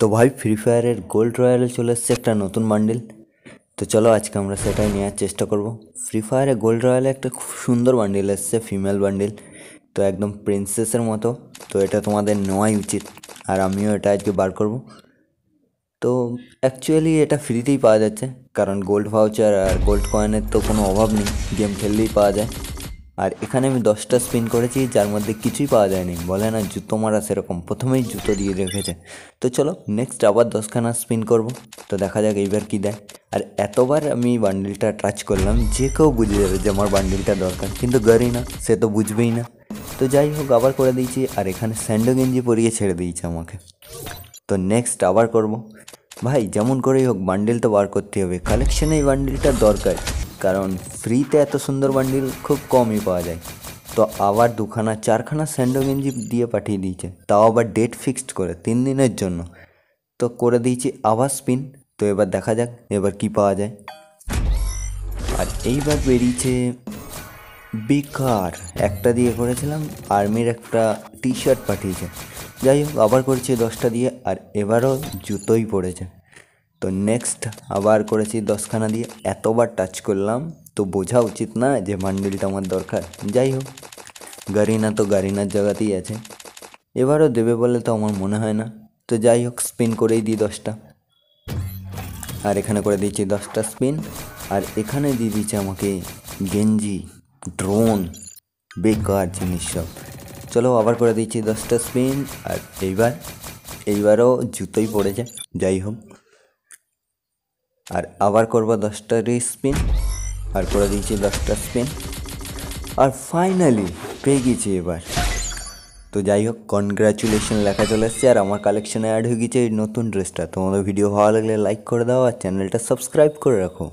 তো ভাই ফ্রি ফায়ারের গোল্ড রয়্যালে চলে এসছে একটা নতুন বান্ডিল তো চলো আজকে আমরা সেটাই নেওয়ার চেষ্টা করব ফ্রি ফায়ারে গোল্ড রয়্যালে একটা খুব সুন্দর বান্ডিল এসছে ফিমেল বান্ডিল তো একদম প্রিন্সেসের মতো তো এটা তোমাদের নেওয়াই উচিত আর আমিও এটা আজকে বার করব তো অ্যাকচুয়ালি এটা ফ্রিতেই পাওয়া যাচ্ছে কারণ গোল্ড ভাউচার আর গোল্ড কয়েনের তো কোনো অভাব নেই গেম খেললেই পাওয়া যায় আর এখানে আমি দশটা স্পিন করেছি যার মধ্যে কিছুই পাওয়া যায়নি বলে না জুতো মারা সেরকম প্রথমেই জুতো দিয়ে রেখেছে তো চলো নেক্সট আবার দশখানা স্পিন করব তো দেখা যাক এইবার কী দেয় আর এতবার আমি বান্ডিলটা টাচ করলাম যে কেউ বুঝে যাবে যে আমার বান্ডিলটা দরকার কিন্তু গড়ি না সে তো বুঝবেই না তো যাই হোক আবার করে দিয়েছি আর এখানে স্যান্ডো গেঞ্জি পরিয়ে ছেড়ে দিয়েছে আমাকে তো নেক্সট আবার করব ভাই যেমন করেই হোক বান্ডিল তো বার করতে হবে কালেকশনে এই বান্ডিলটা দরকার কারণ ফ্রিতে এত সুন্দর বান্ডিল খুব কমই পাওয়া যায় তো আবার দুখানা চারখানা স্যান্ডো গেঞ্জি দিয়ে পাঠিয়ে দিয়েছে তাও আবার ডেট ফিক্সড করে তিন দিনের জন্য তো করে দিয়েছি আবার স্পিন তো এবার দেখা যাক এবার কি পাওয়া যায় আর এইবার বেরিয়েছে বেকার একটা দিয়ে করেছিলাম আর্মির একটা টি শার্ট পাঠিয়েছে যাই হোক আবার করেছে দশটা দিয়ে আর এবারও জুতোই পড়েছে তো নেক্সট আবার করেছি দশখানা দিয়ে এতবার টাচ করলাম তো বোঝা উচিত না যে বান্ডিলটা আমার দরকার যাই হোক গারিনা তো গারিনার জায়গাতেই আছে এবারও দেবে বলে তো আমার মনে হয় না তো যাই হোক স্পিন করেই দিই দশটা আর এখানে করে দিয়েছি দশটা স্পিন আর এখানে দিয়ে দিচ্ছে আমাকে গেঞ্জি ড্রোন বেকার জিনিস সব চলো আবার করে দিচ্ছি দশটা স্পিন আর এইবার এইবারও জুতোই পড়েছে যাই হোক আর আবার করবো দশটা স্পিন আর করে দিয়েছি দশটা স্পিন আর ফাইনালি পেয়ে গেছি এবার তো যাই হোক কনগ্রাচুলেশন লেখা চলে এসছে আর আমার কালেকশানে অ্যাড হয়ে গেছে এই নতুন ড্রেসটা তোমাদের ভিডিও ভালো লাগলে লাইক করে দাও আর চ্যানেলটা সাবস্ক্রাইব করে রাখো